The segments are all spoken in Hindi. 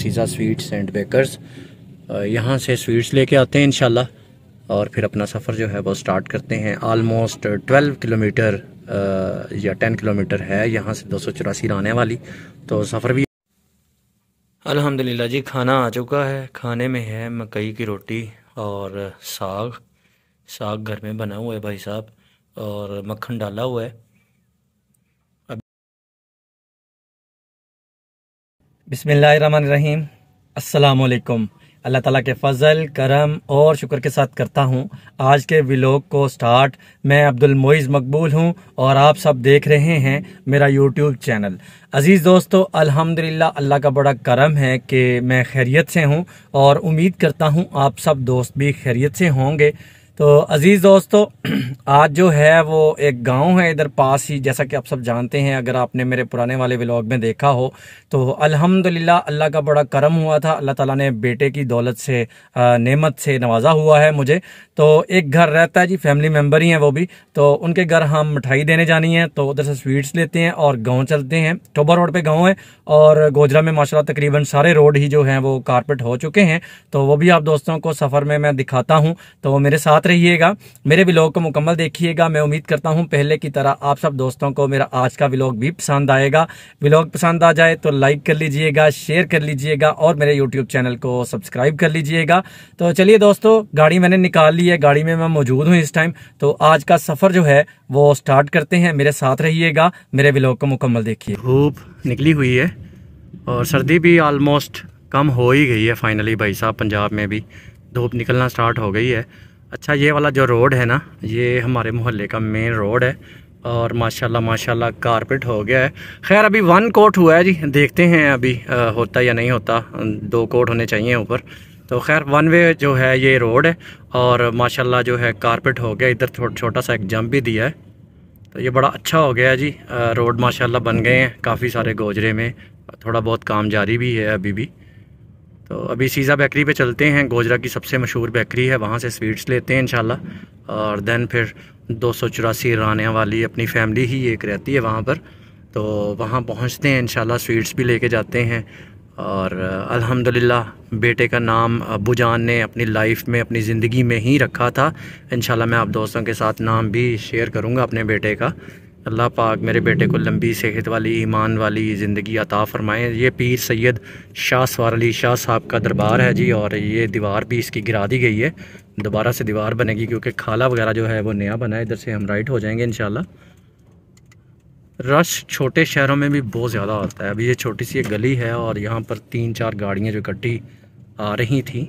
सीज़ा स्वीट्स एंड बेकर्स यहाँ से स्वीट्स लेके आते हैं इनशाला और फिर अपना सफ़र जो है वो स्टार्ट करते हैं आलमोस्ट ट्वेल्व किलोमीटर या टेन किलोमीटर है यहाँ से दो सौ चौरासी आने वाली तो सफ़र भी अल्हम्दुलिल्लाह जी खाना आ चुका है खाने में है मकई की रोटी और साग साग घर में बना हुआ है भाई साहब और मक्खन डाला हुआ है बिसमीम असलकुम अल्लाह ताला के फजल करम और शुक्र के साथ करता हूँ आज के व्लॉग को स्टार्ट मैं अब्दुल मोइज़ मकबूल हूँ और आप सब देख रहे हैं मेरा यूट्यूब चैनल अज़ीज़ दोस्तों अल्हम्दुलिल्लाह अल्लाह का बड़ा करम है कि मैं खैरियत से हूँ और उम्मीद करता हूँ आप सब दोस्त भी खैरियत से होंगे तो अज़ीज़ दोस्तों आज जो है वो एक गांव है इधर पास ही जैसा कि आप सब जानते हैं अगर आपने मेरे पुराने वाले व्लॉग में देखा हो तो अल्हम्दुलिल्लाह अल्लाह का बड़ा करम हुआ था अल्लाह ताला ने बेटे की दौलत से नेमत से नवाज़ा हुआ है मुझे तो एक घर रहता है जी फैमिली मेम्बर ही हैं वो भी तो उनके घर हम मिठाई देने जानी है तो उधर से स्वीट्स लेते हैं और गाँव चलते हैं टोबा रोड पर गाँव है और गोजरा में माशा तकरीबन सारे रोड ही जो हैं वो कारपेट हो चुके हैं तो वो भी आप दोस्तों को सफ़र में मैं दिखाता हूँ तो मेरे साथ साथ रहिएगा मेरे ब्लॉग को मुकम्मल देखिएगा मैं उम्मीद करता हूँ पहले की तरह आप सब दोस्तों को मेरा आज का ब्लॉग भी पसंद आएगा ब्लॉग पसंद आ जाए तो लाइक कर लीजिएगा शेयर कर लीजिएगा और मेरे यूट्यूब चैनल को सब्सक्राइब कर लीजिएगा तो चलिए दोस्तों गाड़ी मैंने निकाल ली है गाड़ी में मैं मौजूद हूँ इस टाइम तो आज का सफ़र जो है वो स्टार्ट करते हैं मेरे साथ रहिएगा मेरे ब्लॉग को मुकम्मल देखिए धूप निकली हुई है और सर्दी भी ऑलमोस्ट कम हो ही गई है फाइनली भाई साहब पंजाब में भी धूप निकलना स्टार्ट हो गई है अच्छा ये वाला जो रोड है ना ये हमारे मोहल्ले का मेन रोड है और माशाल्लाह माशाल्लाह कारपेट हो गया है खैर अभी वन कोट हुआ है जी देखते हैं अभी आ, होता या नहीं होता दो कोट होने चाहिए ऊपर तो खैर वन वे जो है ये रोड है और माशाल्लाह जो है कारपेट हो गया इधर थो, छोटा सा एक जंप भी दिया है तो ये बड़ा अच्छा हो गया है जी आ, रोड माशाल्लाह बन गए हैं काफ़ी सारे गोजरे में थोड़ा बहुत काम जारी भी है अभी भी तो अभी सीज़ा बेकरी पे चलते हैं गोजरा की सबसे मशहूर बेकरी है वहाँ से स्वीट्स लेते हैं इनशाला और दैन फिर दो सौ चौरासी रानिया वाली अपनी फैमिली ही एक रहती है वहाँ पर तो वहाँ पहुँचते हैं इन स्वीट्स भी लेके जाते हैं और अल्हम्दुलिल्लाह बेटे का नाम अबू जान ने अपनी लाइफ में अपनी ज़िंदगी में ही रखा था इन मैं आप दोस्तों के साथ नाम भी शेयर करूँगा अपने बेटे का अल्लाह पाक मेरे बेटे को लंबी सेहत वाली ईमान वाली ज़िंदगी अता फ़रमाएँ ये पीर सैयद शाह सवार अली शाह साहब का दरबार है जी और ये दीवार भी इसकी गिरा दी गई है दोबारा से दीवार बनेगी क्योंकि खाला वगैरह जो है वो नया बना है इधर से हम राइट हो जाएंगे इन रश छोटे शहरों में भी बहुत ज़्यादा होता है अभी ये छोटी सी एक गली है और यहाँ पर तीन चार गाड़ियाँ जो इकट्ठी आ रही थी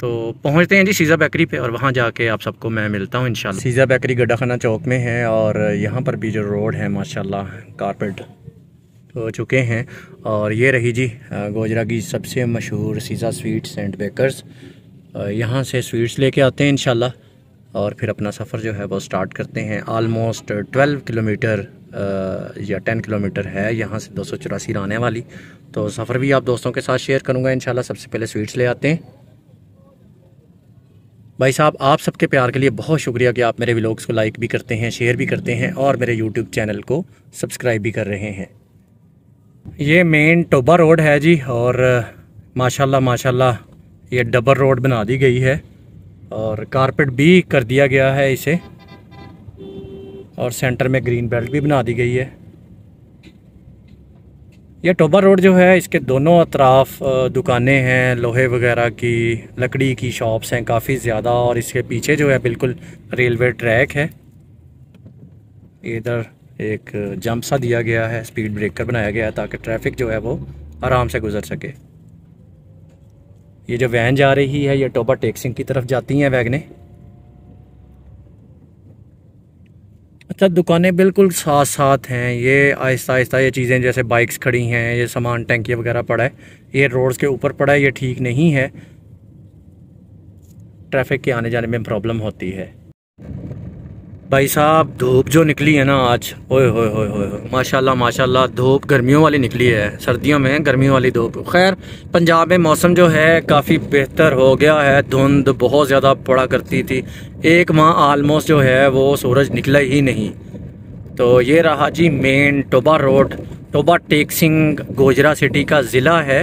तो पहुंचते हैं जी सीज़ा बेकरी पे और वहाँ जाके आप सबको मैं मिलता हूँ इंशाल्लाह सीज़ा बेकरी गड्ढाखाना चौक में है और यहाँ पर भी जो रोड है माशाल्लाह कारपेट हो चुके हैं और ये रही जी गोजरा की सबसे मशहूर सीज़ा स्वीट्स एंड बेकर्स यहाँ से स्वीट्स लेके आते हैं इन और फिर अपना सफ़र जो है वो स्टार्ट करते हैं आलमोस्ट ट्वेल्व किलोमीटर या टेन किलोमीटर है यहाँ से दो सौ चौरासी आने वाली तो सफ़र भी आप दोस्तों के साथ शेयर करूँगा इन सबसे पहले स्वीट्स ले आते हैं भाई साहब आप सबके प्यार के लिए बहुत शुक्रिया कि आप मेरे व्लॉग्स को लाइक भी करते हैं शेयर भी करते हैं और मेरे यूट्यूब चैनल को सब्सक्राइब भी कर रहे हैं ये मेन टोबा रोड है जी और माशाल्लाह माशाल्लाह ये डबल रोड बना दी गई है और कारपेट भी कर दिया गया है इसे और सेंटर में ग्रीन बेल्ट भी बना दी गई है ये टोबा रोड जो है इसके दोनों अतराफ दुकानें हैं लोहे वगैरह की लकड़ी की शॉप्स हैं काफ़ी ज़्यादा और इसके पीछे जो है बिल्कुल रेलवे ट्रैक है इधर एक जंप सा दिया गया है स्पीड ब्रेकर बनाया गया है ताकि ट्रैफिक जो है वो आराम से गुजर सके ये जो वैन जा रही है ये टोबा टेक्सिंग की तरफ जाती हैं वैगने अच्छा दुकानें बिल्कुल साथ साथ हैं ये आहिस्ता आहिस्ता ये चीज़ें जैसे बाइक्स खड़ी हैं ये सामान टैंकी वगैरह पड़ा है ये रोड्स के ऊपर पड़ा है ये ठीक नहीं है ट्रैफिक के आने जाने में प्रॉब्लम होती है भाई साहब धूप जो निकली है ना आज ओए होए होए होए माशाल्लाह माशाल्लाह धूप गर्मियों वाली निकली है सर्दियों में गर्मियों वाली धूप खैर पंजाब में मौसम जो है काफ़ी बेहतर हो गया है धुंध बहुत ज़्यादा पड़ा करती थी एक माह आलमोस्ट जो है वो सूरज निकला ही नहीं तो ये रहा जी main Toba road Toba Tek Singh Gojra city का ज़िला है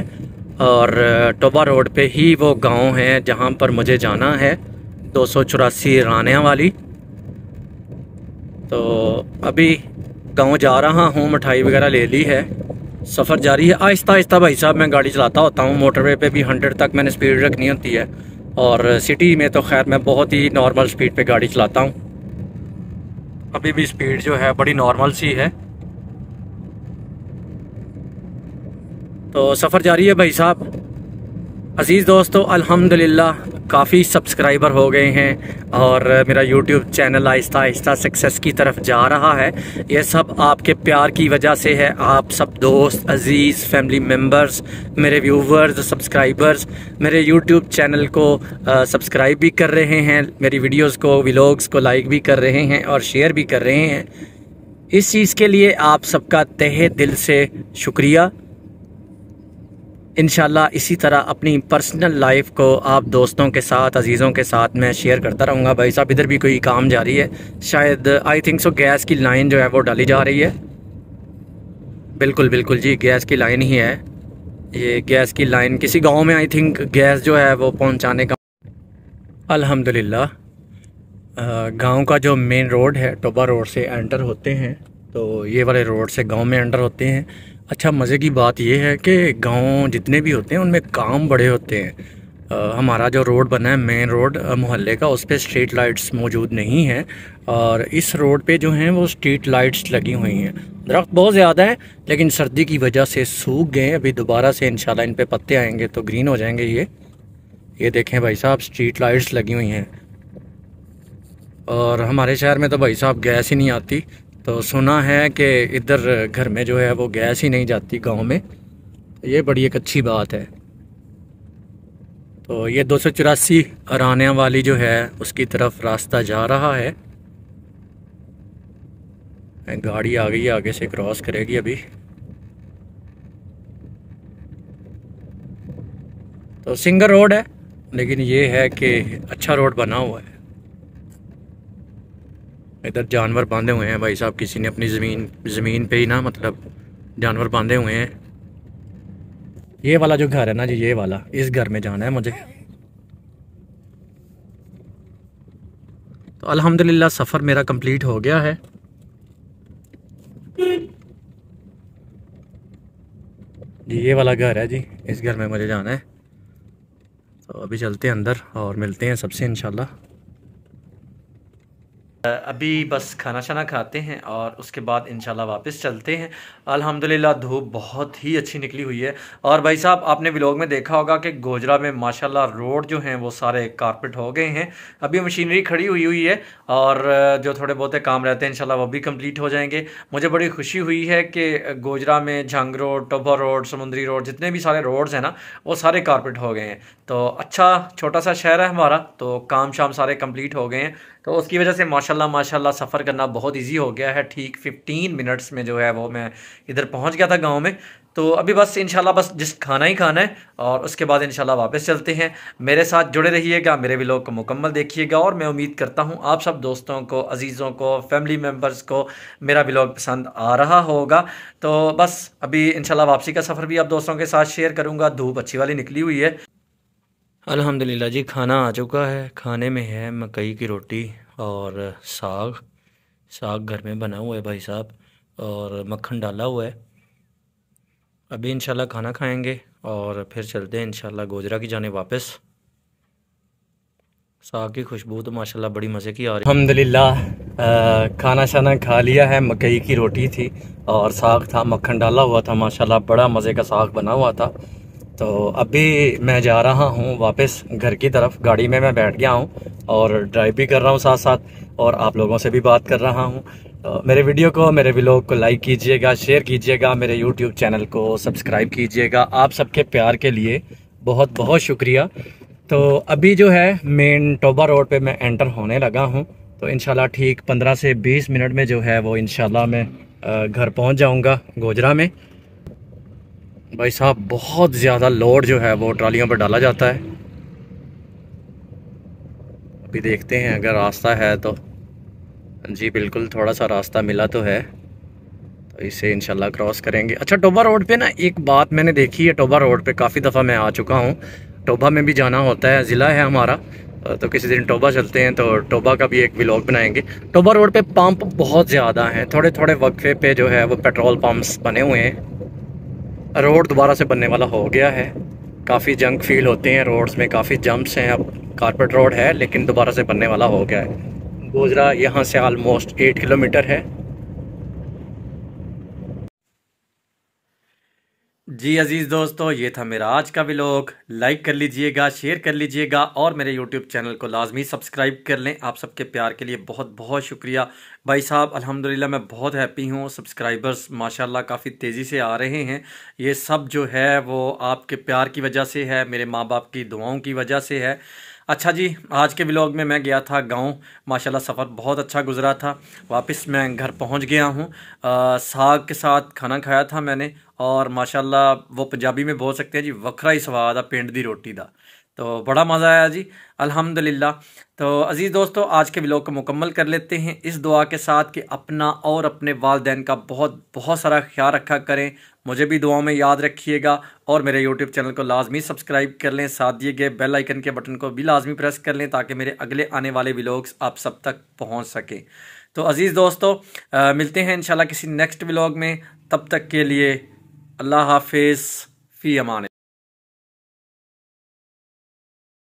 और टोबा रोड पर ही वो गाँव है जहाँ पर मुझे जाना है दो सौ चौरासी रानिया वाली तो अभी गांव जा रहा हूँ मिठाई वगैरह ले ली है सफ़र जारी है आहिस्ता आहिस्ता भाई साहब मैं गाड़ी चलाता होता हूँ मोटरवे पे भी हंड्रेड तक मैंने स्पीड रखनी होती है और सिटी में तो खैर मैं बहुत ही नॉर्मल स्पीड पे गाड़ी चलाता हूँ अभी भी स्पीड जो है बड़ी नॉर्मल सी है तो सफ़र जारी है भाई साहब अज़ीज़ दोस्तों अल्हम्दुलिल्लाह काफ़ी सब्सक्राइबर हो गए हैं और मेरा यूट्यूब चैनल आहिस्ता आहिस्ता सक्सेस की तरफ जा रहा है ये सब आपके प्यार की वजह से है आप सब दोस्त अज़ीज़ फैमिली मेंबर्स मेरे व्यूवर्स सब्सक्राइबर्स मेरे यूट्यूब चैनल को सब्सक्राइब भी कर रहे हैं मेरी वीडियोज़ को व्लॉग्स को लाइक भी कर रहे हैं और शेयर भी कर रहे हैं इस चीज़ के लिए आप सबका तहे दिल से शुक्रिया इन इसी तरह अपनी पर्सनल लाइफ को आप दोस्तों के साथ अजीज़ों के साथ मैं शेयर करता रहूँगा भाई साहब इधर भी कोई काम जा रही है शायद आई थिंक सो गैस की लाइन जो है वो डाली जा रही है बिल्कुल बिल्कुल जी गैस की लाइन ही है ये गैस की लाइन किसी गांव में आई थिंक गैस जो है वो पहुंचाने का अल्हम्दुलिल्लाह गांव का जो मेन रोड है टोबा रोड से एंटर होते हैं तो ये वाले रोड से गांव में एंटर होते हैं अच्छा मज़े की बात यह है कि गांव जितने भी होते हैं उनमें काम बड़े होते हैं आ, हमारा जो रोड बना है मेन रोड मोहल्ले का उस पर स्ट्रीट लाइट्स मौजूद नहीं हैं और इस रोड पे जो हैं वो स्ट्रीट लाइट्स लगी हुई हैं दरख्त बहुत ज़्यादा हैं लेकिन सर्दी की वजह से सूख गए अभी दोबारा से इन इन पर पत्ते आएंगे तो ग्रीन हो जाएंगे ये ये देखें भाई साहब स्ट्रीट लाइट्स लगी हुई हैं और हमारे शहर में तो भाई साहब गैस ही नहीं आती तो सुना है कि इधर घर में जो है वो गैस ही नहीं जाती गांव में तो ये बड़ी एक अच्छी बात है तो ये दो सौ चौरासी अरानिया वाली जो है उसकी तरफ रास्ता जा रहा है गाड़ी आ गई आगे से क्रॉस करेगी अभी तो सिंगल रोड है लेकिन ये है कि अच्छा रोड बना हुआ है इधर जानवर बांधे हुए हैं भाई साहब किसी ने अपनी ज़मीन ज़मीन पे ही ना मतलब जानवर बांधे हुए हैं ये वाला जो घर है ना जी ये वाला इस घर में जाना है मुझे तो अल्हम्दुलिल्लाह सफ़र मेरा कंप्लीट हो गया है जी ये वाला घर है जी इस घर में मुझे जाना है तो अभी चलते हैं अंदर और मिलते हैं सबसे इंशाल्लाह अभी बस खाना छाना खाते हैं और उसके बाद इंशाल्लाह वापस चलते हैं अल्हम्दुलिल्लाह धूप बहुत ही अच्छी निकली हुई है और भाई साहब आपने व्लॉग में देखा होगा कि गोजरा में माशाल्लाह रोड जो हैं वो सारे कारपेट हो गए हैं अभी मशीनरी खड़ी हुई हुई है और जो थोड़े बहुत काम रहते हैं इनशाला वो भी कम्प्लीट हो जाएंगे मुझे बड़ी खुशी हुई है कि गोजरा में Jhang road Toba road Samundri road जितने भी सारे रोड्स हैं ना वो सारे कारपेट हो गए हैं तो अच्छा छोटा सा शहर है हमारा तो काम शाम सारे कम्प्लीट हो गए हैं तो उसकी वजह से माशाल्लाह माशाल्लाह सफ़र करना बहुत इजी हो गया है ठीक 15 मिनट्स में जो है वो मैं इधर पहुंच गया था गांव में तो अभी बस इनशाला बस जिस खाना ही खाना है और उसके बाद इन वापस चलते हैं मेरे साथ जुड़े रहिएगा मेरे भी को मुकम्मल देखिएगा और मैं उम्मीद करता हूँ आप सब दोस्तों को अज़ीज़ों को फैमिली मेम्बर्स को मेरा भी पसंद आ रहा होगा तो बस अभी इनशाला वापसी का सफ़र भी आप दोस्तों के साथ शेयर करूँगा धूप अच्छी वाली निकली हुई है अल्हम्दुलिल्लाह जी खाना आ चुका है खाने में है मकई की रोटी और साग साग घर में बना हुआ है भाई साहब और मक्खन डाला हुआ है अभी इंशाल्लाह खाना खाएंगे और फिर चलते हैं इंशाल्लाह गोजरा की जाने वापस साग की खुशबू तो माशाल्लाह बड़ी मज़े की आ रही अलहमदिल्ला खाना शाना खा लिया है मकई की रोटी थी और साग था मक्खन डाला हुआ था माशाला बड़ा मज़े का साग बना हुआ था तो अभी मैं जा रहा हूँ वापस घर की तरफ गाड़ी में मैं बैठ गया हूँ और ड्राइव भी कर रहा हूँ साथ साथ और आप लोगों से भी बात कर रहा हूँ तो मेरे वीडियो को मेरे व्लॉग को लाइक कीजिएगा शेयर कीजिएगा मेरे यूट्यूब चैनल को सब्सक्राइब कीजिएगा आप सबके प्यार के लिए बहुत बहुत शुक्रिया तो अभी जो है मेन टोबा रोड पे मैं एंटर होने लगा हूँ तो इन ठीक पंद्रह से बीस मिनट में जो है वो इन मैं घर पहुँच जाऊँगा गोजरा में भाई साहब बहुत ज़्यादा लोड जो है वो ट्रालियों पर डाला जाता है अभी देखते हैं अगर रास्ता है तो जी बिल्कुल थोड़ा सा रास्ता मिला तो है तो इसे इनशाला क्रॉस करेंगे अच्छा टोबा रोड पे ना एक बात मैंने देखी है टोबा रोड पे काफ़ी दफ़ा मैं आ चुका हूँ टोबा में भी जाना होता है ज़िला है हमारा तो किसी दिन टोबा चलते हैं तो टोबा का भी एक व्लॉग बनाएंगे टोबा रोड पे पंप बहुत ज़्यादा हैं थोड़े थोड़े वक्फे पे जो है वो पेट्रोल पंप्स बने हुए हैं रोड दोबारा से बनने वाला हो गया है काफ़ी जंक फील होते हैं रोड्स में काफ़ी जंप्स हैं अब कारपेट रोड है लेकिन दोबारा से बनने वाला हो गया है गोजरा यहाँ से आलमोस्ट एट किलोमीटर है जी अज़ीज़ दोस्तों ये था मेरा आज का व्लॉग लाइक कर लीजिएगा शेयर कर लीजिएगा और मेरे यूट्यूब चैनल को लाजमी सब्सक्राइब कर लें आप सबके प्यार के लिए बहुत बहुत शुक्रिया भाई साहब अल्हम्दुलिल्लाह मैं बहुत हैप्पी हूँ सब्सक्राइबर्स माशाल्लाह काफ़ी तेज़ी से आ रहे हैं ये सब जो है वो आपके प्यार की वजह से है मेरे माँ बाप की दुआओं की वजह से है अच्छा जी आज के ब्लॉग में मैं गया था गांव माशाल्लाह सफ़र बहुत अच्छा गुजरा था वापस मैं घर पहुंच गया हूं साग के साथ खाना खाया था मैंने और माशाल्लाह वो पंजाबी में बोल सकते हैं जी वखरा ही स्वाद आ पेंड की रोटी का तो बड़ा मज़ा आया जी अल्हम्दुलिल्लाह तो अज़ीज़ दोस्तों आज के ब्लॉग को मुकम्मल कर लेते हैं इस दुआ के साथ कि अपना और अपने वालदेन का बहुत बहुत सारा ख्याल रखा करें मुझे भी दुआओं में याद रखिएगा और मेरे यूट्यूब चैनल को लाजमी सब्सक्राइब कर लें साथ दिए गए बेल आइकन के बटन को भी लाजमी प्रेस कर लें ताकि मेरे अगले आने वाले ब्लॉग्स आप सब तक पहुँच सकें तो अज़ीज़ दोस्तों आ, मिलते हैं इन किसी नेक्स्ट ब्लॉग में तब तक के लिए अल्लाह हाफिज़ फ़ी अमान